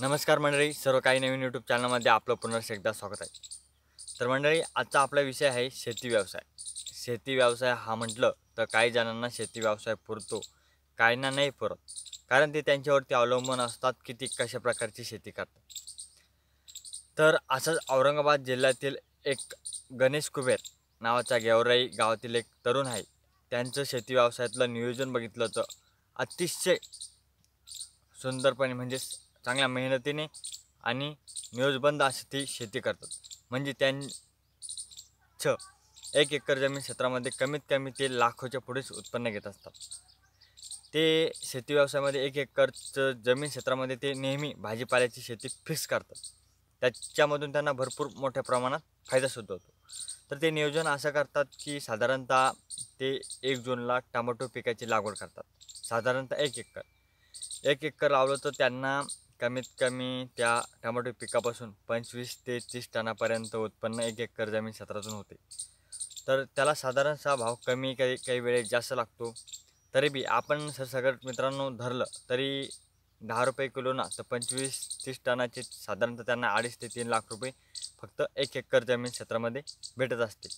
नमस्कार मंडळी सर्व काही नवीन यूट्यूब चॅनलमध्ये आपलं पुन्हा एकदा स्वागत आहे तर मंडळी आजचा आपला विषय आहे शेती व्यवसाय शेती व्यवसाय हा म्हटलं तर काही जणांना शेती व्यवसाय पुरतो काहींना नाही पुरत कारण ते त्यांच्यावरती अवलंबून असतात की ती कशा प्रकारची शेती करतात तर असंच औरंगाबाद जिल्ह्यातील एक गणेश कुबेर नावाचा गेवराई गावातील एक तरुण आहे त्यांचं शेती व्यवसायातलं नियोजन बघितलं तर अतिशय सुंदरपणे म्हणजेच चांगल्या मेहनतीने आणि नियोजबंद अशी ती शेती करतात म्हणजे त्यांच एक एकर जमीन क्षेत्रामध्ये कमीत कमी ते लाखोच्या पुढेच उत्पन्न घेत असतात ते शेती व्यवसायामध्ये एक एकरचं जमीन क्षेत्रामध्ये ते नेहमी भाजीपाल्याची शेती फिक्स करतात त्याच्यामधून त्यांना भरपूर मोठ्या प्रमाणात फायदासुद्धा होतो तर ते नियोजन असं करतात की साधारणतः ते एक जूनला टमाटो पिकाची लागवड करतात साधारणतः एक एकर एक एकर लावलं तर त्यांना कमीत कमी त्या टमाटो पिकापासून पंचवीस ते तीस टनापर्यंत उत्पन्न एक एकर जमीन क्षेत्रातून होते तर त्याला साधारणसा भाव कमी काही काही वेळेस जास्त लागतो तरी बी आपण सगळ्या मित्रांनो धरलं तरी दहा रुपये किलो ना तर पंचवीस तीस टनाचे साधारणतः त्यांना अडीच ते तीन लाख रुपये फक्त एक एकर जमीन क्षेत्रामध्ये भेटत असते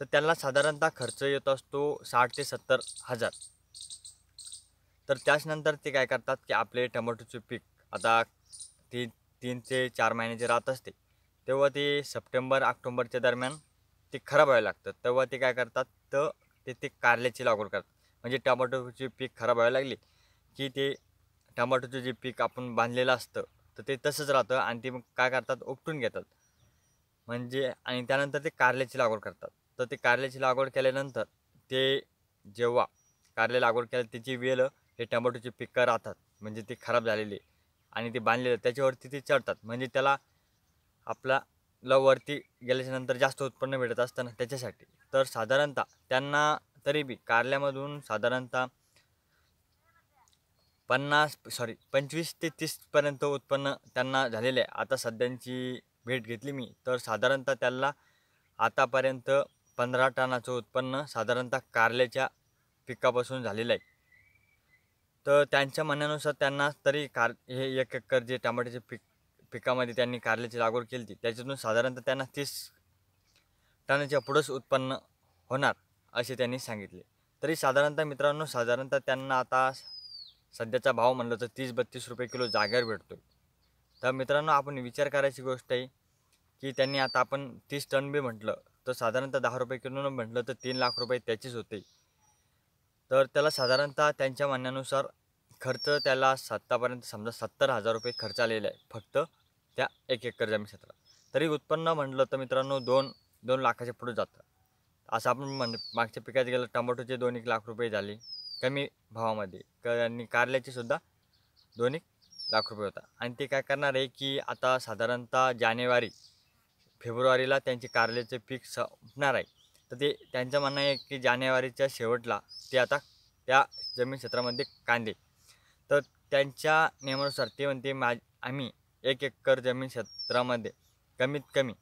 तर त्यांना साधारणतः खर्च येत असतो साठ ते सत्तर हजार तर त्याचनंतर ते काय करतात की आपले टमाटोचे पीक आता ती तीन ते चार महिन्याचे राहत असते तेव्हा ते सप्टेंबर ऑक्टोंबरच्या दरम्यान ते खराब व्हायला लागतं तेव्हा ते काय करतात तर ते ते कारल्याची लागवड करतात म्हणजे टमाटोचे पीक खराब व्हायला लागली की ते टमाटोचं जे पीक आपण बांधलेलं असतं तर ते तसंच राहतं आणि ते मग काय करतात उपटून घेतात म्हणजे आणि त्यानंतर ते कारल्याची लागवड करतात तर ते कारल्याची लागवड केल्यानंतर ते जेव्हा कारले लागवड केल्या त्याची वेल हे टमाटोची पिकं राहतात म्हणजे ती खराब झालेली आणि ते बांधलेलं त्याच्यावरती ते चढतात म्हणजे त्याला आपला लववरती गेल्याच्यानंतर जास्त उत्पन्न भेटत असताना त्याच्यासाठी तर साधारणतः त्यांना तरी बी कारल्यामधून साधारणतः पन्नास सॉरी पंचवीस ते तीसपर्यंत उत्पन्न त्यांना झालेलं आहे आता सध्यांची भेट घेतली मी तर साधारणतः त्याला आतापर्यंत पंधरा टनाचं उत्पन्न साधारणतः कारल्याच्या पिकापासून झालेलं आहे तर त्यांच्या म्हणण्यानुसार त्यांना तरी कार हे एक एकर जे टमाट्याचे पीक पिकामध्ये त्यांनी कारल्याची लागवड केली होती त्याच्यातून साधारणतः त्यांना तीस टनाच्या पुढंच उत्पन्न होणार असे त्यांनी सांगितले तरी साधारणतः मित्रांनो साधारणतः त्यांना आता सध्याचा भाव म्हणलं तर तीस बत्तीस रुपये किलो जागेवर भेटतो तर मित्रांनो आपण विचार करायची गोष्ट आहे की त्यांनी आता आपण तीस टन बी म्हटलं तर साधारणतः दहा रुपये किलोनं म्हटलं तर तीन लाख रुपये त्याचीच होते तर त्याला साधारणतः त्यांच्या म्हणण्यानुसार खर्च त्याला सत्तापर्यंत समजा सत्तर हजार रुपये खर्च आलेला आहे फक्त त्या एक एकर जमीन क्षेत्रात तरी उत्पन्न म्हटलं तर मित्रांनो दोन दोन लाखाच्या पुढे जातं असं आपण म्हण मागच्या पिकात गेलं टमाटोचे दोन एक लाख रुपये झाले कमी भावामध्ये क आणि कारल्याचेसुद्धा दोन एक लाख रुपये होता आणि ते काय करणार आहे की आता साधारणतः जानेवारी फेब्रुवारीला त्यांचे कारल्याचे पीक संपणार आहे तर ते त्यांचं म्हणणं आहे की जानेवारीच्या शेवटला ते आता त्या जमीन क्षेत्रामध्ये कांदे तर त्यांच्या नियमानुसार ते म्हणते मा आम्ही एक एकर जमीन क्षेत्रामध्ये कमीत कमी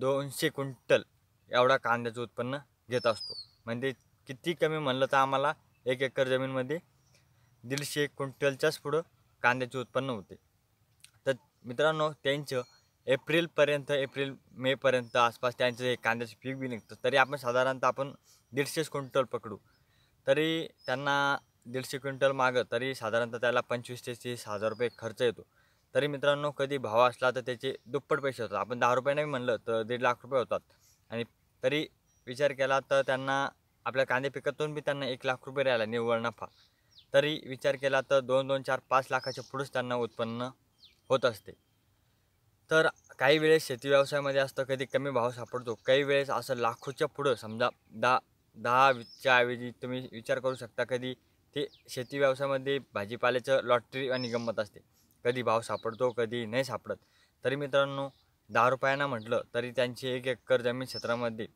दोनशे क्विंटल एवढा कांद्याचं उत्पन्न घेत असतो म्हणजे किती कमी म्हणलं तर आम्हाला एक एकर जमीनमध्ये दीडशे क्विंटलच्याच पुढं कांद्याचे उत्पन्न होते तर मित्रांनो त्यांचं एप्रिलपर्यंत एप्रिल मेपर्यंत आसपास त्यांचं हे कांद्याचे पीक बी निघतं तरी आपण साधारणतः आपण दीडशे क्विंटल पकडू तरी त्यांना दीडशे क्विंटल मागं तरी साधारणतः त्याला पंचवीस ते तीस हजार रुपये खर्च येतो तरी मित्रांनो कधी भाव असला तर त्याचे दुप्पट पैसे होतात आपण दहा रुपये नाही म्हणलं तर दीड लाख रुपये होतात आणि तरी विचार केला तर त्यांना आपल्या कांदे पिकातून बी त्यांना एक लाख रुपये राहिला निव्वळ नफा तरी विचार केला तर दोन दोन चार पाच लाखाच्या पुढेच त्यांना उत्पन्न होत असते तर काही वेळेस शेती व्यवसायामध्ये असतं कधी कमी भाव सापडतो काही वेळेस असं लाखोच्या पुढं समजा दहा दहाच्या ऐवजी तुम्ही विचार करू शकता कधी ते शेती व्यवसायामध्ये भाजीपाल्याचं लॉटरी आणि गंमत असते कधी भाव सापडतो कधी नाही सापडत तरी मित्रांनो दहा रुपयांना म्हटलं तरी त्यांची एक एकर जमीन क्षेत्रामध्ये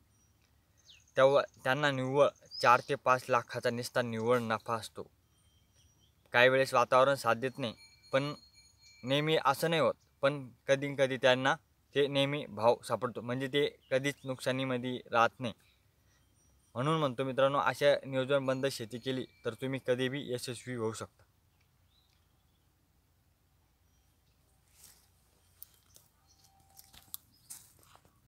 तेव्हा त्यांना निव्वळ चार ते पाच लाखाचा निस्ता निव्वळ नफा असतो काही वेळेस वातावरण साथ देत नाही पण नेहमी असं नाही होत पण कधी कधी त्यांना ते नेहमी भाव सापडतो म्हणजे ते कधीच नुकसानीमध्ये राहत नाही म्हणून म्हणतो मित्रांनो अशा नियोजनबंद शेती केली तर तुम्ही कधीबी यशस्वी होऊ शकता